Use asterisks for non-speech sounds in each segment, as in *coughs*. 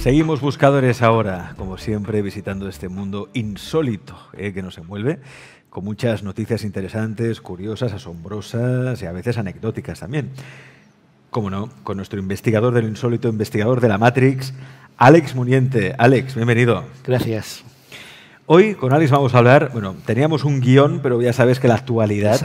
Seguimos buscadores ahora, como siempre, visitando este mundo insólito eh, que nos envuelve, con muchas noticias interesantes, curiosas, asombrosas y a veces anecdóticas también. Como no, con nuestro investigador del insólito, investigador de la Matrix, Alex Muniente. Alex, bienvenido. Gracias. Hoy con Alex vamos a hablar, bueno, teníamos un guión, pero ya sabes que la actualidad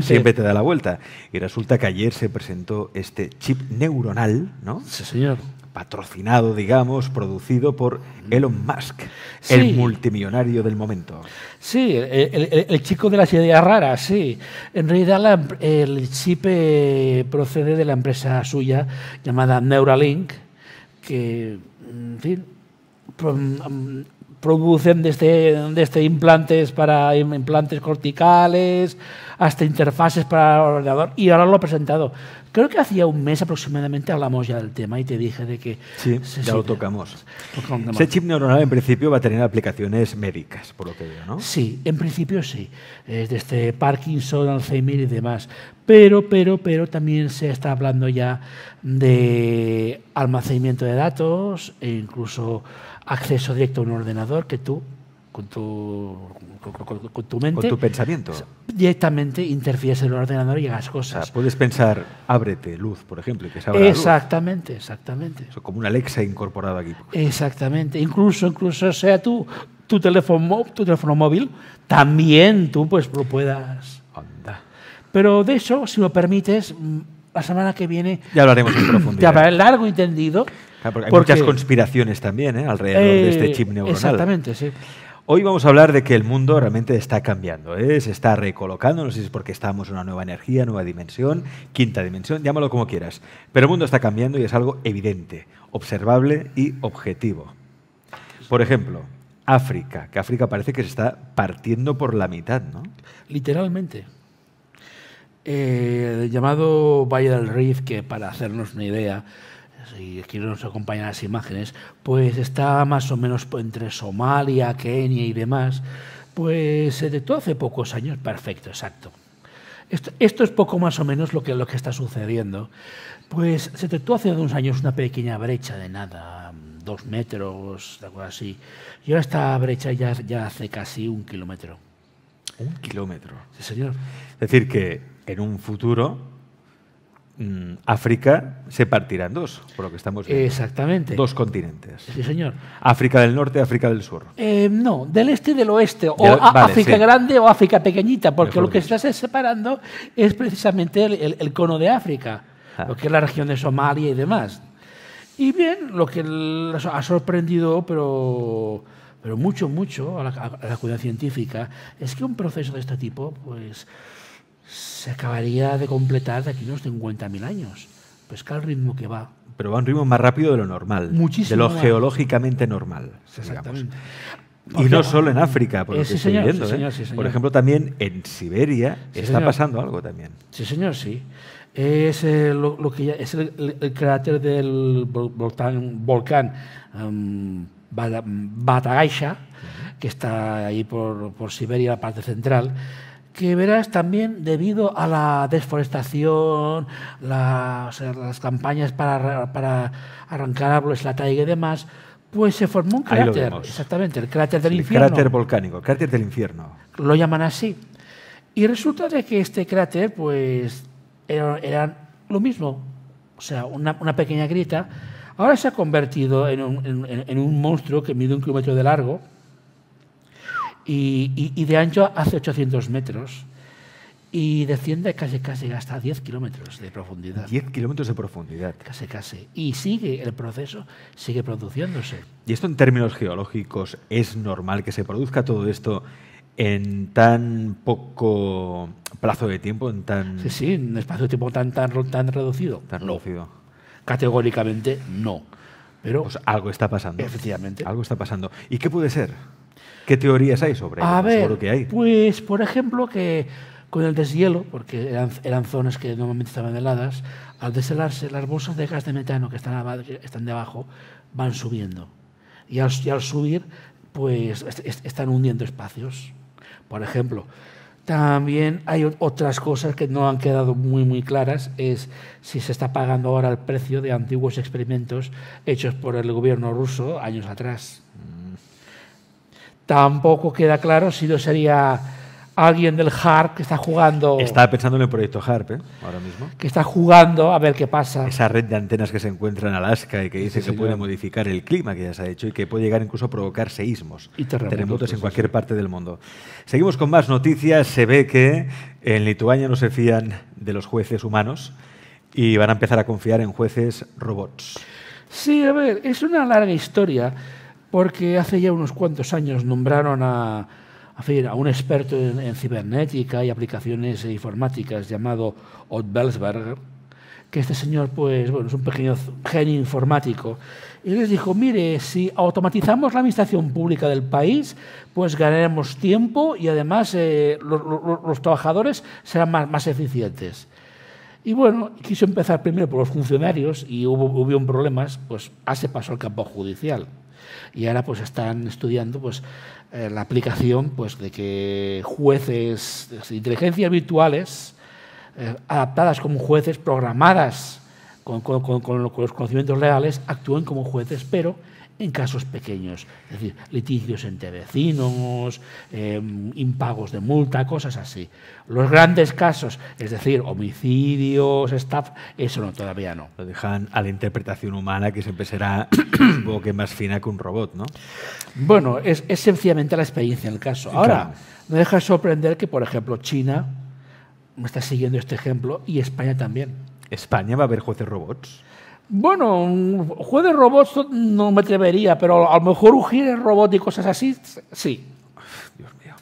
siempre te da la vuelta. Y resulta que ayer se presentó este chip neuronal, ¿no? Sí, señor patrocinado, digamos, producido por Elon Musk, el multimillonario del momento. Sí, el, chico de las ideas raras, sí. En realidad el chip eh, procede de la empresa suya llamada Neuralink, que, en fin, mm, producen desde implantes para implantes corticales, hasta interfaces para el ordenador y ahora lo he presentado. Creo que hacía un mes aproximadamente hablamos ya del tema y te dije de que... Sí, ya lo tocamos. Ese chip neuronal en principio va a tener aplicaciones médicas, por lo que veo, ¿no? Sí, en principio sí. Desde este Parkinson, Alzheimer y demás. Pero, pero, pero también se está hablando ya de almacenamiento de datos e incluso acceso directo a un ordenador que tú con tu, con, tu mente. Con tu pensamiento. Directamente interfieres en el ordenador y hagas cosas. puedes pensar, ábrete, luz, por ejemplo, que se Exactamente, exactamente. como una Alexa incorporada aquí. Exactamente. Incluso, incluso sea tu, tu, teléfono, móvil, también tú pues lo puedas. Pero de eso, si lo permites, mm, la semana que viene... Ya hablaremos en profundidad. *clears throat* Ya largo entendido porque hay muchas conspiraciones también ¿eh? alrededor de este eh, chip neuronal. Exactamente, sí. Hoy vamos a hablar de que el mundo realmente está cambiando, ¿eh? se está recolocando, no sé si es porque estamos en una nueva energía, nueva dimensión, quinta dimensión, llámalo como quieras, pero el mundo está cambiando y es algo evidente, observable y objetivo. Por ejemplo, África, que África parece que se está partiendo por la mitad, ¿no? Literalmente. el eh, llamado Valle del Rift, que para hacernos una idea, y aquí nos acompañan las imágenes, pues está más o menos entre Somalia, Kenia y demás, pues se eh, detectó hace pocos años, perfecto, exacto. Esto, es poco más o menos lo que, lo que está sucediendo. Pues se detectó hace unos años una pequeña brecha de nada, dos metros, algo así. Y ahora esta brecha ya, ya hace casi un kilómetro. ¿Un kilómetro? Sí, señor. Es decir, que en un futuro Mm, África se partirá en dos, por lo que estamos viendo. Exactamente. Dos continentes. Sí, señor. África del Norte, África del Sur. Eh, no, del Este y del Oeste, o África Grande o África Pequeñita, porque lo que está separando es precisamente el, cono de África, ah. lo que es la región de Somalia y demás. Y bien, lo que ha sorprendido, pero pero mucho, mucho a la, a la, comunidad científica, es que un proceso de este tipo, pues se acabaría de completar de aquí unos 50.000 años. Pues que al ritmo que va. Pero va a un ritmo más rápido de lo normal. Muchísimo. De lo geológicamente normal. Exactamente. Y no solo en África, por lo que estoy viendo. ¿eh? Por ejemplo, también en Siberia está pasando algo también. Sí, señor, sí. Es, eh, lo, que es el, cráter del volcán, volcán em, Batagaisha, que está ahí por, por Siberia, la parte central que verás también debido a la desforestación, las, campañas para, arrancar árboles, la taiga y demás, pues se formó un cráter, exactamente, el cráter del el infierno. Cráter volcánico, el cráter del infierno. Lo llaman así. Y resulta de que este cráter, pues, era, lo mismo, o sea, una, pequeña grieta, ahora se ha convertido en un monstruo que mide un kilómetro de largo, y, de ancho hace 800 metros y desciende casi casi hasta 10 kilómetros de profundidad. 10 kilómetros de profundidad. Casi casi. Y sigue el proceso, sigue produciéndose. ¿Y esto en términos geológicos es normal que se produzca todo esto en tan poco plazo de tiempo, en tan... Sí, sí, en un espacio de tiempo tan, tan, tan reducido. Tan no. reducido. Categóricamente no. Pero pues algo está pasando. Efectivamente. Algo está pasando. ¿Y qué puede ser? ¿Qué teorías hay sobre eso? hay. pues por ejemplo que con el deshielo, porque eran, zonas que normalmente estaban heladas, al deshelarse las bolsas de gas de metano que están, debajo van subiendo. Y al, subir, pues están hundiendo espacios. Por ejemplo, también hay otras cosas que no han quedado muy muy claras, es si se está pagando ahora el precio de antiguos experimentos hechos por el gobierno ruso años atrás. Mm. Tampoco queda claro si lo sería alguien del HARP que está jugando. Estaba pensando en el proyecto HARP, ¿eh? ahora mismo. Que está jugando a ver qué pasa. Esa red de antenas que se encuentra en Alaska y que dice que puede modificar el clima que ya se ha hecho y que puede llegar incluso a provocar seísmos y terremotos, en cualquier parte del mundo. Seguimos con más noticias. Se ve que en Lituania no se fían de los jueces humanos y van a empezar a confiar en jueces robots. Sí, a ver, es una larga historia porque hace ya unos cuantos años nombraron a, un experto en, cibernética y aplicaciones informáticas llamado Ott que este señor pues, es un pequeño genio informático, y les dijo, mire, si automatizamos la administración pública del país, pues ganaremos tiempo y además eh, los, trabajadores serán más, eficientes. Y bueno, quiso empezar primero por los funcionarios y hubo, hubo problemas, pues hace pasó al campo judicial. Y ahora pues están estudiando pues, eh, la aplicación pues, de que jueces, de inteligencias virtuales, eh, adaptadas como jueces, programadas con, los conocimientos reales, actúen como jueces, pero en casos pequeños, es decir, litigios entre vecinos, em, impagos de multa, cosas así. Los grandes casos, es decir, homicidios, staff, eso no, todavía no. Lo dejan a la interpretación humana, que siempre será un *coughs* poco más fina que un robot, ¿no? Bueno, es, sencillamente la experiencia en el caso. Ahora, no me deja sorprender que, por ejemplo, China me está siguiendo este ejemplo y España también. ¿España va a haber jueces robots? Bueno, un juego de robots no me atrevería, pero a lo mejor un giro robot y cosas así, sí. Dios mío.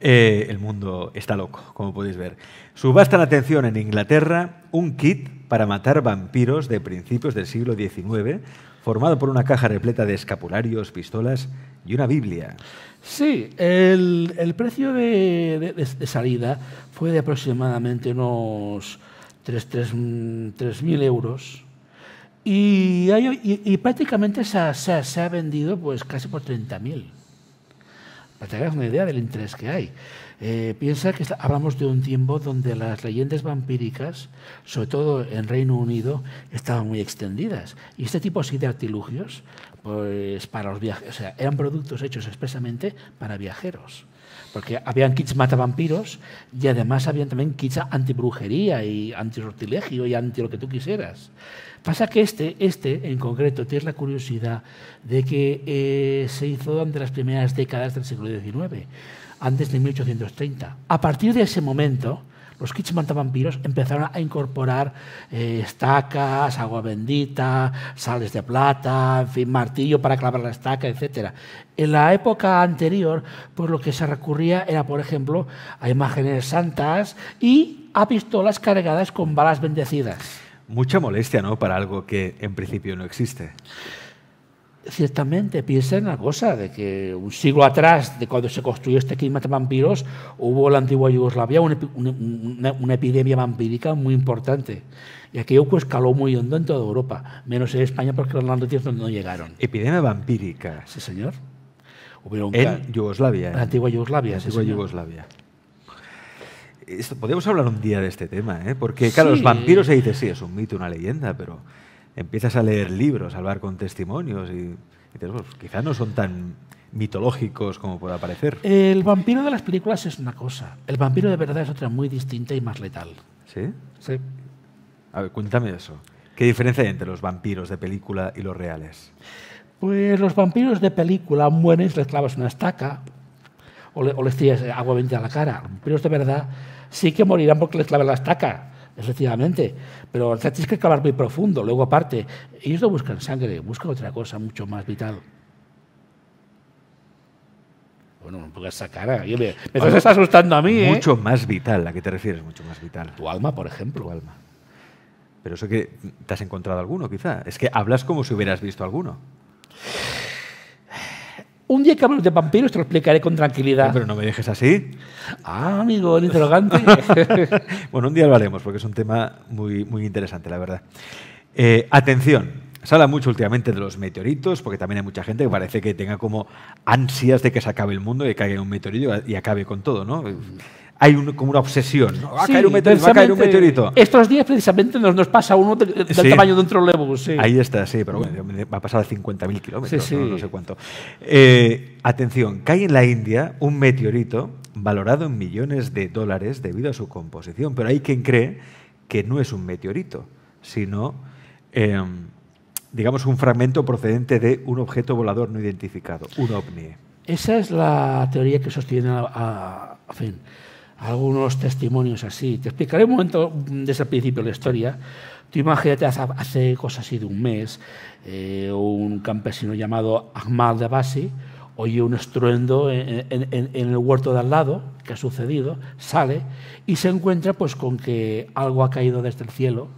Eh, el mundo está loco, como podéis ver. Subasta la atención en Inglaterra un kit para matar vampiros de principios del siglo XIX, formado por una caja repleta de escapularios, pistolas y una Biblia. Sí, el, precio de, de, salida fue de aproximadamente unos 3.000 euros. Y, prácticamente se ha, vendido pues casi por 30.000. Para que hagas una idea del interés que hay. Eh, piensa que hablamos de un tiempo donde las leyendas vampíricas, sobre todo en Reino Unido, estaban muy extendidas. Y este tipo así de artilugios pues para los viajes, eran productos hechos expresamente para viajeros. Porque habían kits matavampiros y además habían también kits brujería y sortilegio y anti lo que tú quisieras. Pasa que este, este en concreto, tiene la curiosidad de que eh, se hizo durante las primeras décadas del siglo XIX, antes de 1830. A partir de ese momento, los kits vampiros empezaron a incorporar eh, estacas, agua bendita, sales de plata, fin, martillo para clavar la estaca, etc. En la época anterior, pues lo que se recurría era, por ejemplo, a imágenes santas y a pistolas cargadas con balas bendecidas. Mucha molestia, ¿no? Para algo que en principio no existe. Ciertamente, piensa en la cosa de que un siglo atrás, de cuando se construyó este clima de vampiros, hubo en la antigua Yugoslavia una, epidemia vampírica muy importante. Y aquello pues escaló muy hondo en toda Europa, menos en España porque los noticias no, llegaron. ¿Epidemia vampírica? Sí, señor. en Yugoslavia. En ¿eh? la antigua Yugoslavia, antigua sí, Yugoslavia. Esto, podemos hablar un día de este tema, ¿eh? porque claro, los vampiros se dice, sí, es un mito, una leyenda, pero empiezas a leer libros, a hablar con testimonios y, y no son tan mitológicos como pueda parecer. El vampiro de las películas es una cosa, el vampiro de verdad es otra muy distinta y más letal. ¿Sí? Sí. A ver, cuéntame eso. ¿Qué diferencia hay entre los vampiros de película y los reales? Pues los vampiros de película mueren si les clavas una estaca o, les tiras agua bendita a la cara. Los vampiros de verdad sí que morirán porque les clavan la estaca efectivamente. Pero tienes que acabar muy profundo, luego aparte. Ellos no buscan sangre, buscan otra cosa mucho más vital. Bueno, no pongas esa cara. me, estás asustando a mí, ¿eh? Mucho más vital, ¿a qué te refieres? Mucho más vital. Tu alma, por ejemplo. Tu alma. Pero eso que te has encontrado alguno, quizá. Es que hablas como si hubieras visto alguno. Un día que hablemos de vampiros te lo explicaré con tranquilidad. Pero no me dejes así. Ah, amigo, el interrogante. *laughs* bueno, un día lo haremos porque es un tema muy, muy interesante, la verdad. Eh, atención, se habla mucho últimamente de los meteoritos, porque también hay mucha gente que parece que tenga como ansias de que se acabe el mundo, y que caiga un meteorito y acabe con todo, ¿no? hay como una obsesión. Va a caer un meteorito, Estos días precisamente nos, pasa uno del tamaño de un trolebus. Ahí está, sí, pero bueno, va a pasar a 50.000 kilómetros, no, sé cuánto. Eh, atención, cae en la India un meteorito valorado en millones de dólares debido a su composición, pero hay quien cree que no es un meteorito, sino... Em, digamos, un fragmento procedente de un objeto volador no identificado, un ovni. Esa es la teoría que sostiene a, a, algunos testimonios así. Te explicaré un momento desde el principio de la historia. Tú imagínate hace, cosas así de un mes, eh, un campesino llamado Ahmad de Abasi oye un estruendo en, el huerto de al lado, que ha sucedido, sale y se encuentra pues con que algo ha caído desde el cielo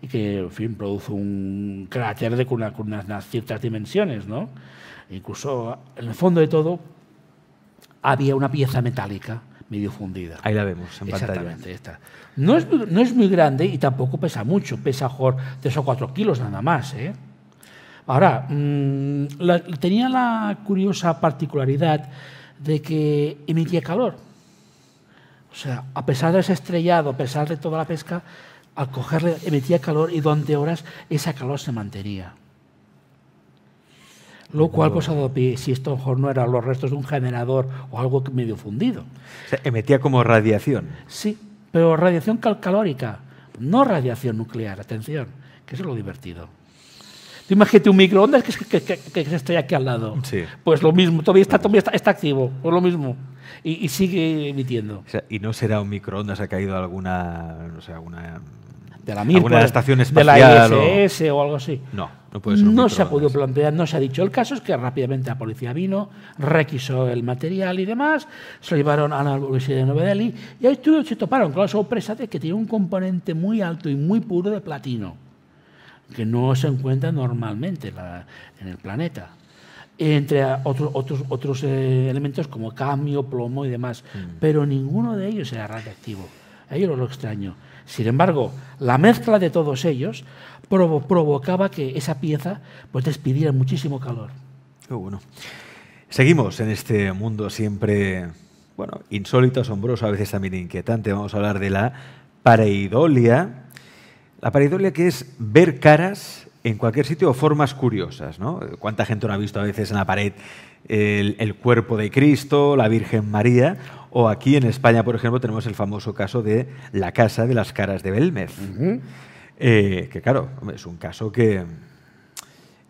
y que, en fin, produce un cráter de unas, ciertas dimensiones, ¿no? Incluso, en el fondo de todo, había una pieza metálica medio fundida. Ahí la vemos en Exactamente, Esta. No, es, muy grande y tampoco pesa mucho, pesa mejor 3 o 4 kilos nada más. ¿eh? Ahora, mm, tenía la curiosa particularidad de que emitía calor. O sea, a pesar de ese estrellado, a pesar de toda la pesca, al cogerle emitía calor y durante horas ese calor se mantenía. Lo cual pues si esto no era los restos de un generador o algo medio fundido. O sea, emitía como radiación. Sí, pero radiación calórica, no radiación nuclear, atención, que es lo divertido. Tú imagínate un microondas que, que, que, estoy aquí al lado. Pues lo mismo, todavía está, todavía está, está activo, pues lo mismo. Y, sigue emitiendo. y no será un microondas, ha caído alguna, no sé, alguna de la misma de, la ISS o... algo así. No, no puede ser. no se ha podido plantear, no se ha dicho. El caso es que rápidamente la policía vino, requisó el material y demás, se lo llevaron a la Universidad de Nueva Delhi y ahí se toparon con la sorpresa de que tiene un componente muy alto y muy puro de platino, que no se encuentra normalmente en, el planeta entre otros, otros, otros eh, elementos como cambio, plomo y demás, mm. pero ninguno de ellos era radiactivo. Ahí lo, lo extraño. Sin embargo, la mezcla de todos ellos provocaba que esa pieza pues, despidiera muchísimo calor. bueno. Seguimos en este mundo siempre bueno, insólito, asombroso, a veces también inquietante. Vamos a hablar de la pareidolia. La pareidolia que es ver caras en cualquier sitio o formas curiosas. ¿no? ¿Cuánta gente no ha visto a veces en la pared el cuerpo de Cristo, la Virgen María? O aquí en España, por ejemplo, tenemos el famoso caso de la Casa de las Caras de Belmez. Eh, que claro, es un caso que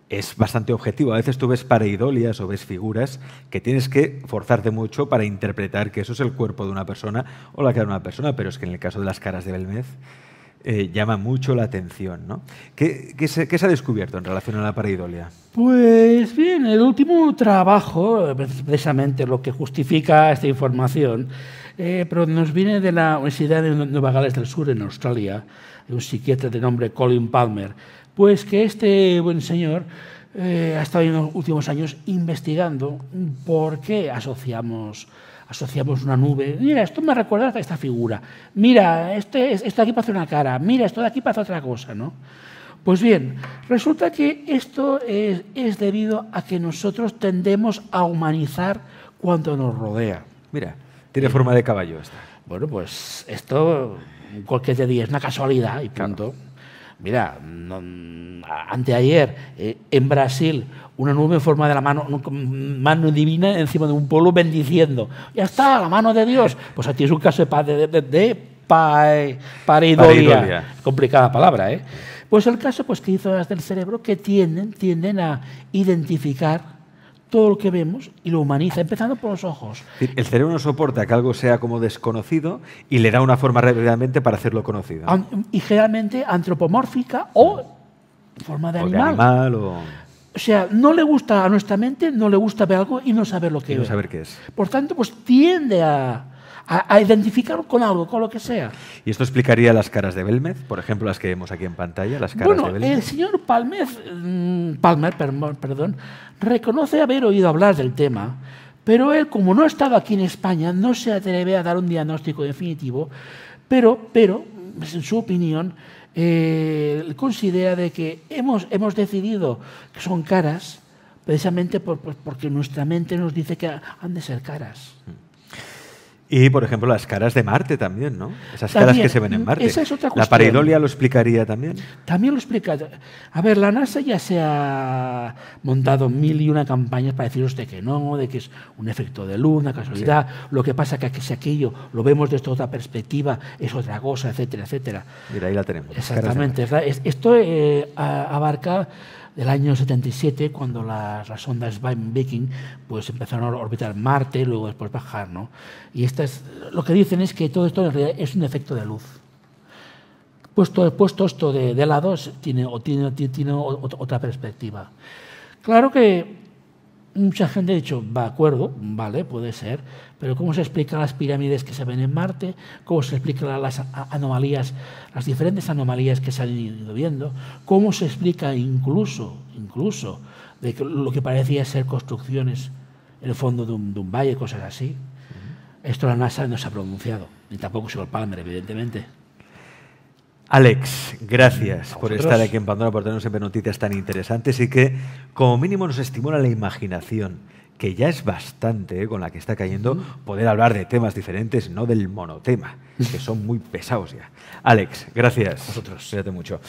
es bastante objetivo. A veces tú ves pareidolias o ves figuras que tienes que forzarte mucho para interpretar que eso es el cuerpo de una persona o la cara de una persona, pero es que en el caso de las caras de Belmez eh, llama mucho la atención. ¿no? ¿Qué, se, ha descubierto en relación a la pareidolia? Pues bien, el último trabajo, precisamente lo que justifica esta información, eh, pero nos viene de la Universidad de Nueva Gales del Sur, en Australia, de un psiquiatra de nombre Colin Palmer, pues que este buen señor eh, ha estado en los últimos años investigando por qué asociamos asociamos una nube. Mira, esto me recuerda a esta figura. Mira, este, esto de aquí pasa una cara. Mira, esto de aquí pasa otra cosa, ¿no? Pues bien, resulta que esto es, debido a que nosotros tendemos a humanizar cuanto nos rodea. Mira, tiene forma de caballo esta. Bueno, pues esto, cualquier día es una casualidad y tanto. Mira, anteayer, eh, en Brasil, una nube en forma de la mano, mano divina encima de un pueblo bendiciendo. Ya está, la mano de Dios. Pues aquí es un caso de, de, eh, Complicada palabra, ¿eh? Pues el caso pues, que hizo las del cerebro que tienden, tienden a identificar todo lo que vemos y lo humaniza, empezando por los ojos. El cerebro no soporta que algo sea como desconocido y le da una forma rápidamente para hacerlo conocido. Y generalmente antropomórfica o forma de animal. o... sea, no le gusta a nuestra mente, no le gusta ver algo y no saber lo que es. Por tanto, pues tiende a, a, identificar con algo, con lo que sea. ¿Y esto explicaría las caras de Belmez? Por ejemplo, las que vemos aquí en pantalla, las caras de Belmez. El señor Palmez, mm, Palmer perdón, reconoce haber oído hablar del tema, pero él, como no ha estado aquí en España, no se atreve a dar un diagnóstico definitivo, pero, pero en su opinión, eh, considera de que hemos, hemos decidido que son caras precisamente porque nuestra mente nos dice que han de ser caras. Mm. Y, por ejemplo, las caras de Marte también, ¿no? Esas caras que se ven en mm, Marte. Esa es otra cuestión. ¿La pareidolia lo explicaría también? También lo explica. A ver, la NASA ya se ha montado mil y una campañas para decir usted que no, de que es un efecto de luz, una casualidad. Lo que pasa es que si aquello lo vemos desde otra perspectiva, es otra cosa, etcétera, etcétera. Mira, ahí la tenemos. Exactamente. Esto eh, abarca del año 77, cuando las, las ondas Viking pues, empezaron a orbitar Marte, luego después bajar. ¿no? Y es lo que dicen es que todo esto en realidad es un efecto de luz. Puesto, puesto esto de, de lado, tiene, tiene, tiene otra perspectiva. Claro que Mucha gente ha dicho, de acuerdo, vale, puede ser, pero ¿cómo se explican las pirámides que se ven en Marte? ¿Cómo se explican las anomalías, las diferentes anomalías que se han ido viendo? ¿Cómo se explica incluso, incluso, de lo que parecía ser construcciones en el fondo de un, valle, cosas así? Esto la NASA no se ha pronunciado, ni tampoco señor Palmer, evidentemente. Alex, gracias por estar aquí en Pandora, por tenernos siempre noticias tan interesantes y que como mínimo nos estimula la imaginación, que ya es bastante eh, con la que está cayendo poder hablar de temas diferentes, no del monotema, que son muy pesados ya. Alex, gracias. Vosotros. Cuídate mucho.